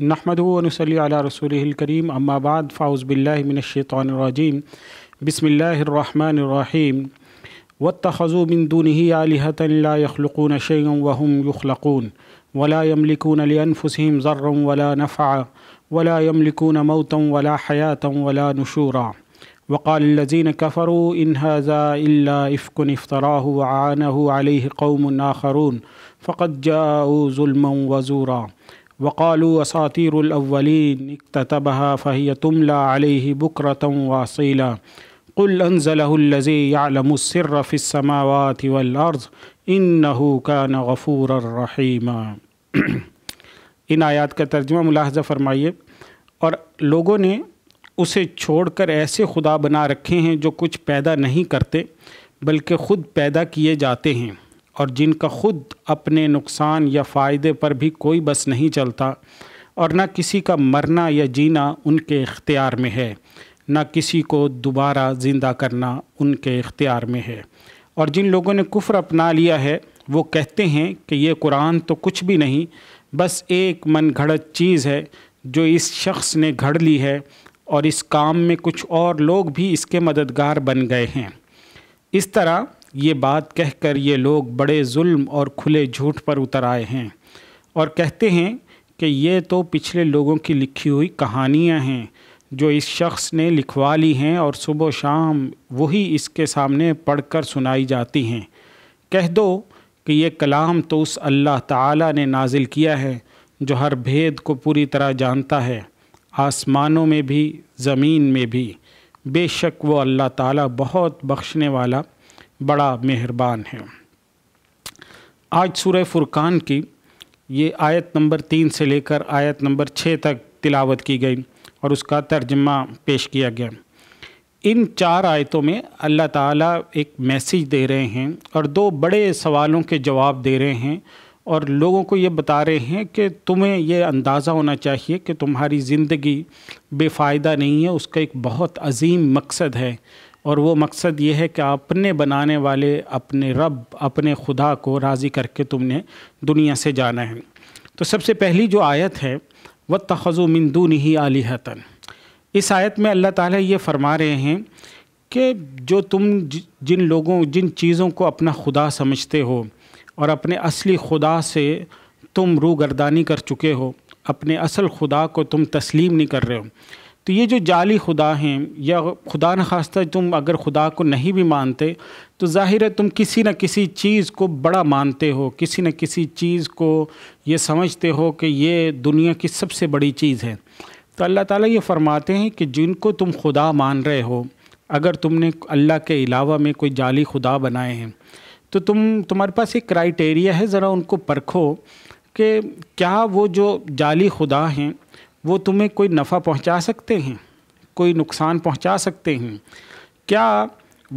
نحمده ونصلي على رسوله الكريم أما بعد فأعوذ بالله من الشيطان الرجيم بسم الله الرحمن الرحيم واتخذوا من دونه آلهة لا يخلقون شيئا وهم يخلقون ولا يملكون لأنفسهم ضرا ولا نفعا ولا يملكون موتا ولا حياة ولا نشورا وقال الذين كفروا إن هذا إلا إفك افتراه وعانه عليه قوم آخرون فقد جاءوا ظلما وزورا वक़ालू असातिरवलिन इकतबा फ़हिय तुमला अलह बकरतम वासीला कुल इन आयात का तर्जुमा मुलाजा फरमाइए और लोगों ने उसे कर ऐसे खुदा बना रखे हैं जो कुछ पैदा नहीं करते बल्कि ख़ुद पैदा किए जाते हैं और जिनका खुद अपने नुकसान या फ़ायदे पर भी कोई बस नहीं चलता और न किसी का मरना या जीना उनके इख्तियार में है न किसी को दोबारा ज़िंदा करना उनके इख्तियार में है और जिन लोगों ने कुफ्र अपना लिया है वो कहते हैं कि ये कुरान तो कुछ भी नहीं बस एक मन घड़त चीज़ है जो इस शख्स ने घड़ ली है और इस काम में कुछ और लोग भी इसके मददगार बन गए हैं इस तरह ये बात कहकर ये लोग बड़े जुल्म और खुले झूठ पर उतर आए हैं और कहते हैं कि ये तो पिछले लोगों की लिखी हुई कहानियां हैं जो इस शख्स ने लिखवा ली हैं और सुबह शाम वही इसके सामने पढ़कर सुनाई जाती हैं कह दो कि ये कलाम तो उस अल्लाह ताला ने नाजिल किया है जो हर भेद को पूरी तरह जानता है आसमानों में भी ज़मीन में भी बेशक वो अल्लाह ताला बहुत बख्शने वाला बड़ा मेहरबान है आज सूर्य फुरकान की ये आयत नंबर तीन से लेकर आयत नंबर छः तक तिलावत की गई और उसका तर्जमा पेश किया गया इन चार आयतों में अल्लाह ताला एक मैसेज दे रहे हैं और दो बड़े सवालों के जवाब दे रहे हैं और लोगों को ये बता रहे हैं कि तुम्हें ये अंदाज़ा होना चाहिए कि तुम्हारी ज़िंदगी बेफ़ायदा नहीं है उसका एक बहुत अजीम मकसद है और वो मकसद ये है कि अपने बनाने वाले अपने रब अपने खुदा को राज़ी करके तुमने दुनिया से जाना है तो सबसे पहली जो आयत है व तखज़ु मंदून ही आलिहतन इस आयत में अल्लाह ताला ये फरमा रहे हैं कि जो तुम जिन लोगों जिन चीज़ों को अपना खुदा समझते हो और अपने असली खुदा से तुम गर्दानी कर चुके हो अपने असल खुदा को तुम तस्लीम नहीं कर रहे हो तो ये जो जाली खुदा हैं या खुदा न खास्ता तुम अगर खुदा को नहीं भी मानते तो ज़ाहिर है तुम किसी न किसी चीज़ को बड़ा मानते हो किसी न किसी चीज़ को ये समझते हो कि ये दुनिया की सबसे बड़ी चीज़ है तो अल्लाह ताला ये फरमाते हैं कि जिनको तुम खुदा मान रहे हो अगर तुमने अल्लाह के अलावा में कोई जाली खुदा बनाए हैं तो तुम तुम्हारे पास एक क्राइटेरिया है ज़रा उनको परखो कि क्या वो जो जाली खुदा हैं वो तुम्हें कोई नफ़ा पहुंचा सकते हैं कोई नुकसान पहुंचा सकते हैं क्या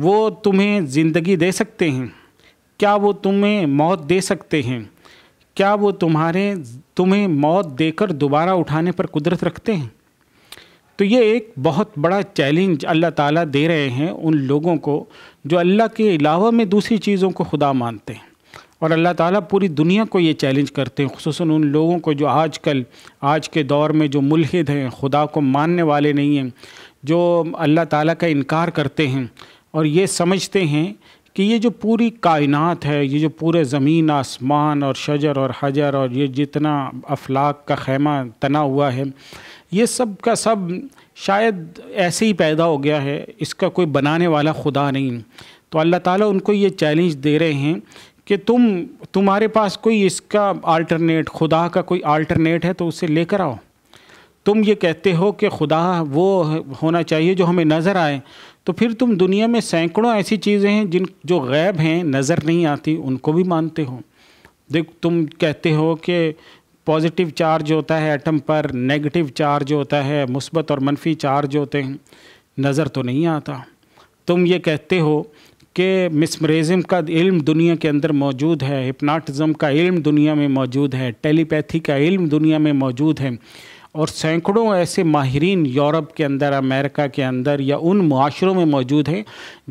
वो तुम्हें ज़िंदगी दे सकते हैं क्या वो तुम्हें मौत दे सकते हैं क्या वो तुम्हारे तुम्हें मौत देकर दोबारा उठाने पर कुदरत रखते हैं तो ये एक बहुत बड़ा चैलेंज अल्लाह ताला दे रहे हैं उन लोगों को जो अल्लाह के अलावा में दूसरी चीज़ों को खुदा मानते हैं और अल्लाह ताला पूरी दुनिया को ये चैलेंज करते हैं खसूस उन लोगों को जो आजकल आज के दौर में जो मुलहद हैं खुदा को मानने वाले नहीं हैं जो अल्लाह ताला का इनकार करते हैं और ये समझते हैं कि ये जो पूरी कायनात है ये जो पूरे ज़मीन आसमान और शजर और हजर और ये जितना अफलाक का खैमा तना हुआ है ये सब का सब शायद ऐसे ही पैदा हो गया है इसका कोई बनाने वाला खुदा नहीं तो अल्लाह ताला उनको ये चैलेंज दे रहे हैं कि तुम तुम्हारे पास कोई इसका आल्टरनेट खुदा का कोई आल्टरनेट है तो उसे लेकर आओ तुम ये कहते हो कि खुदा वो होना चाहिए जो हमें नज़र आए तो फिर तुम दुनिया में सैकड़ों ऐसी चीज़ें हैं जिन जो गैब हैं नज़र नहीं आती उनको भी मानते हो देख तुम कहते हो कि पॉजिटिव चार्ज होता है एटम पर नेगेटिव चार्ज होता है मुस्बत और मनफी चार्ज होते हैं नज़र तो नहीं आता तुम ये कहते हो कि मिसमरेजम का इल्म दुनिया के अंदर मौजूद है हिपनाटिज़म का इल्म दुनिया में मौजूद है टेलीपैथी का इल्म दुनिया में मौजूद है और सैकड़ों ऐसे माहरीन यूरोप के अंदर अमेरिका के अंदर या उन माशरों में मौजूद हैं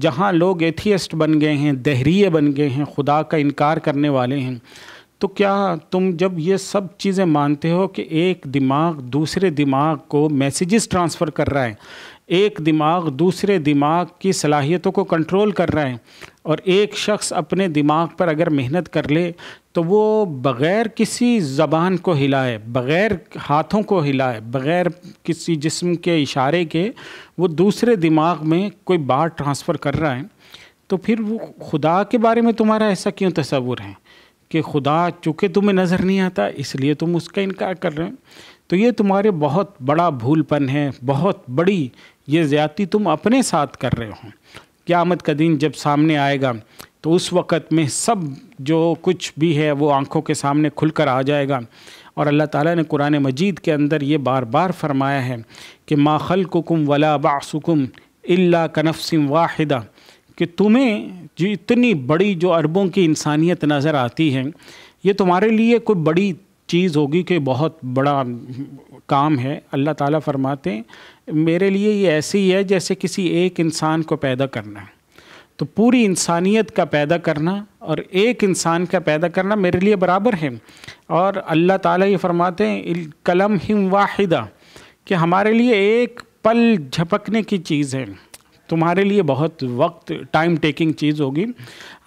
जहाँ लोग एथियस्ट बन गए हैं दहरीय बन गए हैं खुदा का इनकार करने वाले हैं तो क्या तुम जब ये सब चीज़ें मानते हो कि एक दिमाग दूसरे दिमाग को मैसेजेस ट्रांसफ़र कर रहा है एक दिमाग दूसरे दिमाग की सलाहियतों को कंट्रोल कर रहा है और एक शख्स अपने दिमाग पर अगर मेहनत कर ले तो वो बग़ैर किसी ज़बान को हिलाए बग़ैर हाथों को हिलाए बग़ैर किसी जिस्म के इशारे के वो दूसरे दिमाग में कोई बात ट्रांसफ़र कर रहा है तो फिर वो खुदा के बारे में तुम्हारा ऐसा क्यों तस्वुर है कि खुदा चूँकि तुम्हें नज़र नहीं आता इसलिए तुम उसका इनकार कर रहे हो तो ये तुम्हारे बहुत बड़ा भूलपन है बहुत बड़ी ये ज़्यादा तुम अपने साथ कर रहे हो क़्यामत का दिन जब सामने आएगा तो उस वक़्त में सब जो कुछ भी है वो आंखों के सामने खुलकर आ जाएगा और अल्लाह ताला ने कुरान मजीद के अंदर ये बार बार फरमाया है कि मा खलकुम वला बासुकुम इल्ला कनफसिम वाहिदा कि तुम्हें जो इतनी बड़ी जो अरबों की इंसानियत नज़र आती है ये तुम्हारे लिए कोई बड़ी चीज़ होगी कि बहुत बड़ा काम है अल्लाह ताला फरमाते हैं मेरे लिए ये ऐसे ही है जैसे किसी एक इंसान को पैदा करना है तो पूरी इंसानियत का पैदा करना और एक इंसान का पैदा करना मेरे लिए बराबर है और अल्लाह ताला ये फरमाते हैं कलम हिम वाहिदा कि हमारे लिए एक पल झपकने की चीज़ है तुम्हारे लिए बहुत वक्त टाइम टेकिंग चीज़ होगी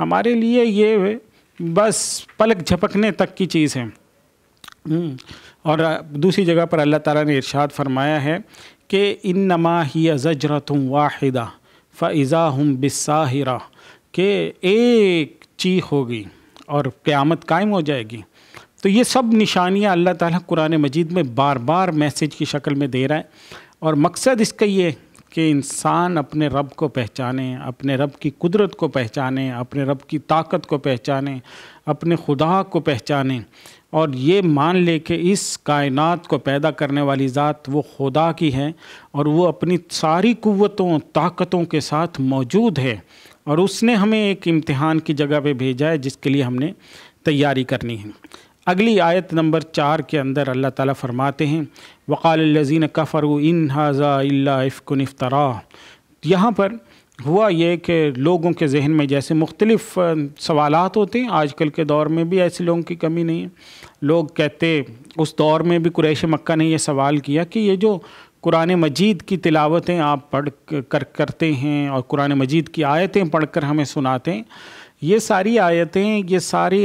हमारे लिए ये बस पलक झपकने तक की चीज़ है हम्म। और दूसरी जगह पर अल्लाह ताला ने इरशाद फरमाया है कि इन नमा ही तुम वाहिदा फ़ाज़ा हम बिसाहिरा के एक चीख होगी और क़्यामत कायम हो जाएगी तो ये सब निशानियाँ अल्लाह ताला कुरान मजीद में बार बार मैसेज की शक्ल में दे रहा है और मकसद इसका ये कि इंसान अपने रब को पहचाने अपने रब की कुदरत को पहचाने अपने रब की ताकत को पहचाने अपने खुदा को पहचाने और ये मान ले कि इस कायनात को पैदा करने वाली ज़ात वो खुदा की है और वो अपनी सारी कुवतों ताकतों के साथ मौजूद है और उसने हमें एक इम्तिहान की जगह पे भेजा है जिसके लिए हमने तैयारी करनी है अगली आयत नंबर चार के अंदर अल्लाह ताला फरमाते हैं वक़ालजीन कफ़र इन हाजा इफ़ुन इफ्तरा यहाँ पर हुआ ये कि लोगों के जहन में जैसे मुख्तलिफ़ सवाल होते हैं आजकल के दौर में भी ऐसे लोगों की कमी नहीं है लोग कहते उस दौर में भी कुरैश मक्का ने यह सवाल किया कि ये जो कुरान मजीद की तिलावतें आप पढ़ कर करते हैं और कुरान मजीद की आयतें पढ़ कर हमें सुनाते हैं ये सारी आयतें ये सारे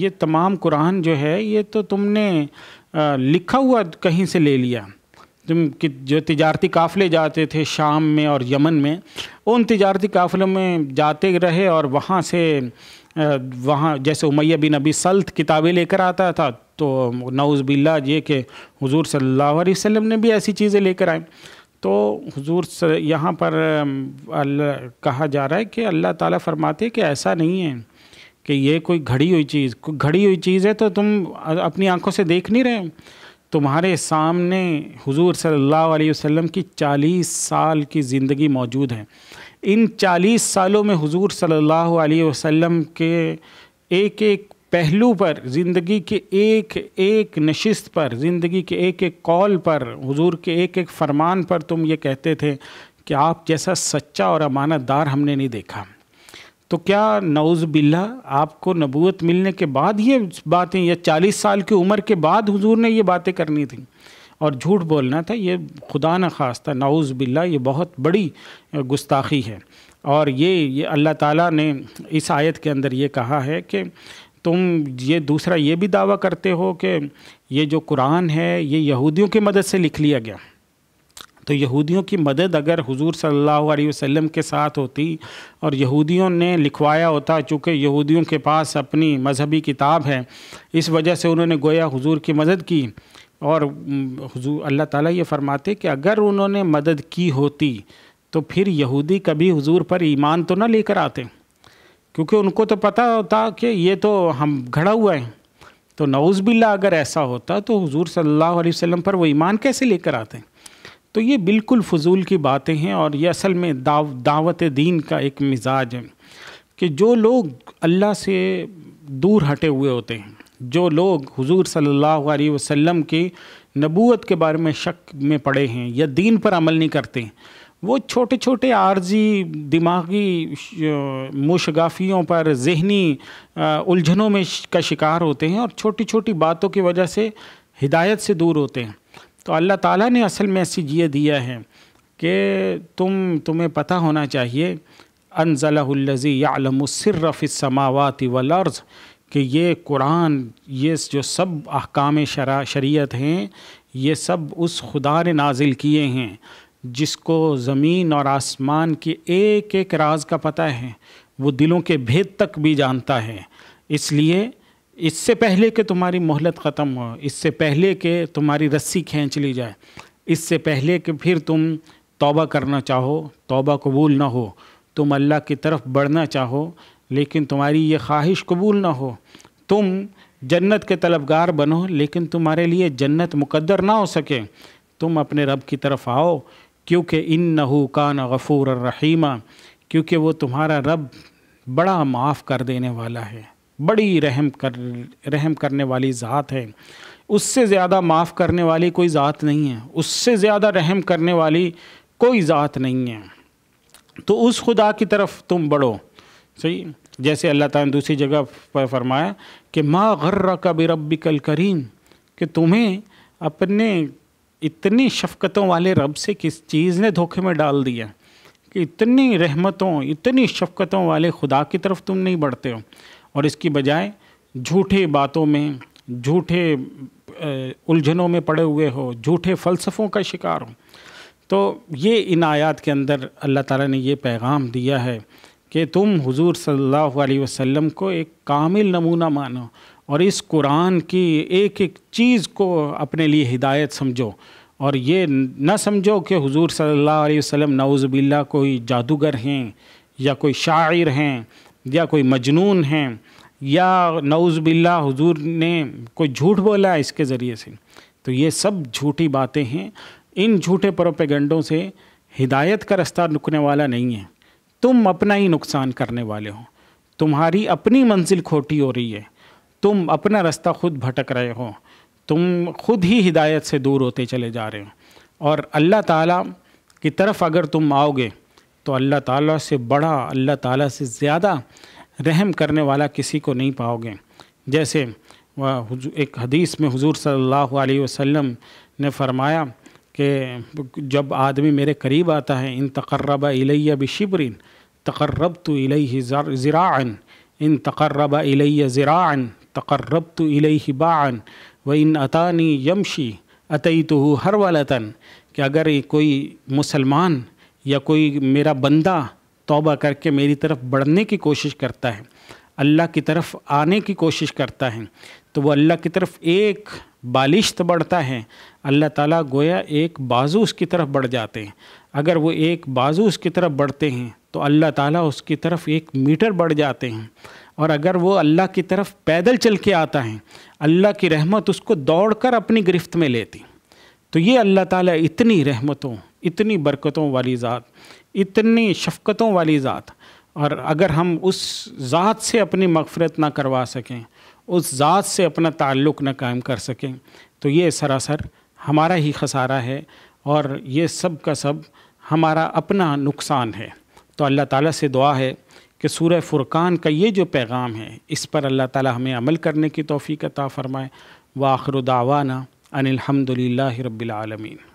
ये तमाम कुरान जो है ये तो तुमने लिखा हुआ कहीं से ले लिया तुम कि जो तजारती काफ़िले जाते थे शाम में और यमन में उन तजारती काफ़िलों में जाते रहे और वहाँ से वहाँ जैसे उमैया बिन अबी सल्त किताबें लेकर आता था तो नौज़ बिल्ला ये कि हुजूर सल्लल्लाहु अलैहि वसल्लम ने भी ऐसी चीज़ें लेकर आए तो हुजूर यहाँ पर कहा जा रहा है कि अल्लाह ताला फरमाते कि ऐसा नहीं है कि ये कोई घड़ी हुई चीज़ कोई घड़ी हुई चीज़ है तो तुम अपनी आंखों से देख नहीं रहे तुम्हारे सामने हुजूर सल्लल्लाहु अलैहि वसल्लम की चालीस साल की ज़िंदगी मौजूद है इन चालीस सालों में हुजूर सल्लल्लाहु अलैहि वसल्लम के एक एक पहलू पर ज़िंदगी के एक एक नशिस्त पर ज़िंदगी के एक एक कॉल पर हुजूर के एक एक फरमान पर तुम ये कहते थे कि आप जैसा सच्चा और अमानतदार हमने नहीं देखा तो क्या नौज़ बिल्ला आपको नबूत मिलने के बाद ये बातें या चालीस साल की उम्र के बाद हुजूर ने ये बातें करनी थी और झूठ बोलना था ये खुदा न खास था नाउज़ बिल्ला ये बहुत बड़ी गुस्ताखी है और ये ये अल्लाह ताला ने इस आयत के अंदर ये कहा है कि तुम ये दूसरा ये भी दावा करते हो कि ये जो कुरान है ये यहूदियों की मदद से लिख लिया गया तो यहूदियों की मदद अगर हुजूर सल्लल्लाहु अलैहि वसल्लम के साथ होती और यहूदियों ने लिखवाया होता चूँकि यहूदियों के पास अपनी मजहबी किताब है इस वजह से उन्होंने गोया हुजूर की मदद की और हुजूर अल्लाह ताला ये फरमाते कि अगर उन्होंने मदद की होती तो फिर यहूदी कभी हुजूर पर ईमान तो ना लेकर आते क्योंकि उनको तो पता होता कि ये तो हम घड़ा हुआ है तो नौज़बिल्ला अगर ऐसा होता तो हुजूर सल्लल्लाहु अलैहि वसल्लम पर वो ईमान कैसे लेकर आते हैं तो ये बिल्कुल फजूल की बातें हैं और ये असल में दाव दावत दीन का एक मिजाज है कि जो लोग अल्लाह से दूर हटे हुए होते हैं जो लोग हुजूर सल्लल्लाहु अलैहि वसल्लम की नबूत के बारे में शक में पड़े हैं या दीन पर अमल नहीं करते वो छोटे छोटे आर्जी दिमागी मुशगाफियों पर जहनी उलझनों में का शिकार होते हैं और छोटी छोटी बातों की वजह से हिदायत से दूर होते हैं तो अल्लाह ताला ने असल मैसेज ये दिया है कि तुम तुम्हें पता होना चाहिए अनजलाजी यालमसरफ़िसमावत वर्ज़ कि ये कुरान ये जो सब अहकाम शरा शरीयत हैं ये सब उस खुदा ने नाजिल किए हैं जिसको ज़मीन और आसमान के एक एक राज का पता है वो दिलों के भेद तक भी जानता है इसलिए इससे पहले कि तुम्हारी मोहलत ख़त्म हो इससे पहले कि तुम्हारी रस्सी खींच ली जाए इससे पहले कि फिर तुम तौबा करना चाहो तौबा कबूल ना हो तुम अल्लाह की तरफ बढ़ना चाहो लेकिन तुम्हारी ये ख्वाहिश कबूल ना हो तुम जन्नत के तलबगार बनो लेकिन तुम्हारे लिए जन्नत मुकद्दर ना हो सके तुम अपने रब की तरफ आओ क्योंकि इन नहू कान गफ़ूर रहीमा क्योंकि वो तुम्हारा रब बड़ा माफ़ कर देने वाला है बड़ी रहम कर रहम करने वाली ज़ात है उससे ज़्यादा माफ़ करने वाली कोई ज़ात नहीं है उससे ज़्यादा रहम करने वाली कोई ज़ात नहीं है तो उस खुदा की तरफ तुम बढ़ो सही जैसे अल्लाह ताला ने दूसरी जगह पर फरमाया कि माँ गर्र का बिरबी कल करीम कि तुम्हें अपने इतनी शफकतों वाले रब से किस चीज़ ने धोखे में डाल दिया कि इतनी रहमतों इतनी शफकतों वाले खुदा की तरफ तुम नहीं बढ़ते हो और इसकी बजाय झूठे बातों में झूठे उलझनों में पड़े हुए हो झूठे फ़लसफ़ों का शिकार हो तो ये इन आयात के अंदर अल्लाह ताला ने ये पैगाम दिया है कि तुम हुजूर सल्लल्लाहु अलैहि वसल्लम को एक कामिल नमूना मानो और इस कुरान की एक एक चीज़ को अपने लिए हिदायत समझो और ये न समझो कि हुजूर सल्लल्लाहु अलैहि वसल्लम बिल्ला कोई जादूगर हैं या कोई शायर हैं या कोई मजनून हैं या बिल्ला हुजूर ने कोई झूठ बोला है इसके ज़रिए से तो ये सब झूठी बातें हैं इन झूठे प्रोपेगेंडों से हिदायत का रास्ता रुकने वाला नहीं है तुम अपना ही नुकसान करने वाले हो तुम्हारी अपनी मंजिल खोटी हो रही है तुम अपना रास्ता खुद भटक रहे हो तुम खुद ही हिदायत से दूर होते चले जा रहे हो और अल्लाह ताला की तरफ अगर तुम आओगे तो अल्लाह ताला से बड़ा अल्लाह ताला से ज़्यादा रहम करने वाला किसी को नहीं पाओगे जैसे एक हदीस में हुजूर सल्लल्लाहु अलैहि वसल्लम ने फरमाया कि जब आदमी मेरे करीब आता है इन तकर्रब इलैया बिशिबरिन तकर्रब तो इलई ज़रान इन तकर्रब इलैया ज़रा तकर्रब तो बान व इन अतानी यमशी अतई तो हर वालतन कि अगर कोई मुसलमान या कोई मेरा बंदा तोबा करके मेरी तरफ बढ़ने की कोशिश करता है अल्लाह की तरफ आने की कोशिश करता है तो वो अल्लाह की तरफ एक बालिश्त बढ़ता है अल्लाह ताला गोया एक बाजू उसकी तरफ बढ़ जाते हैं अगर वो एक बाजू उसकी तरफ बढ़ते हैं तो अल्लाह ताला उसकी तरफ एक मीटर बढ़ जाते हैं और अगर वो अल्लाह की तरफ पैदल चल के आता है अल्लाह की रहमत उसको दौड़ कर अपनी गिरफ्त में लेती तो ये अल्लाह ताला इतनी रहमतों इतनी बरकतों वाली ज़ात इतनी शफ़क़तों वाली ज़ात और अगर हम उस ज़ात से अपनी मगफ़रत ना करवा सकें उस ज़ात से अपना ताल्लुक़ ना कायम कर सकें तो ये सरासर हमारा ही खसारा है और ये सब का सब हमारा अपना नुकसान है तो अल्लाह ताला से दुआ है कि सूर्य फ़ुरक़ान का ये जो पैगाम है इस पर अल्लाह ताला हमें अमल करने की तोफ़ी का ताफ़रमाए व आखरुदावाना दावाना अनिलहमदिल्ला रबालमीन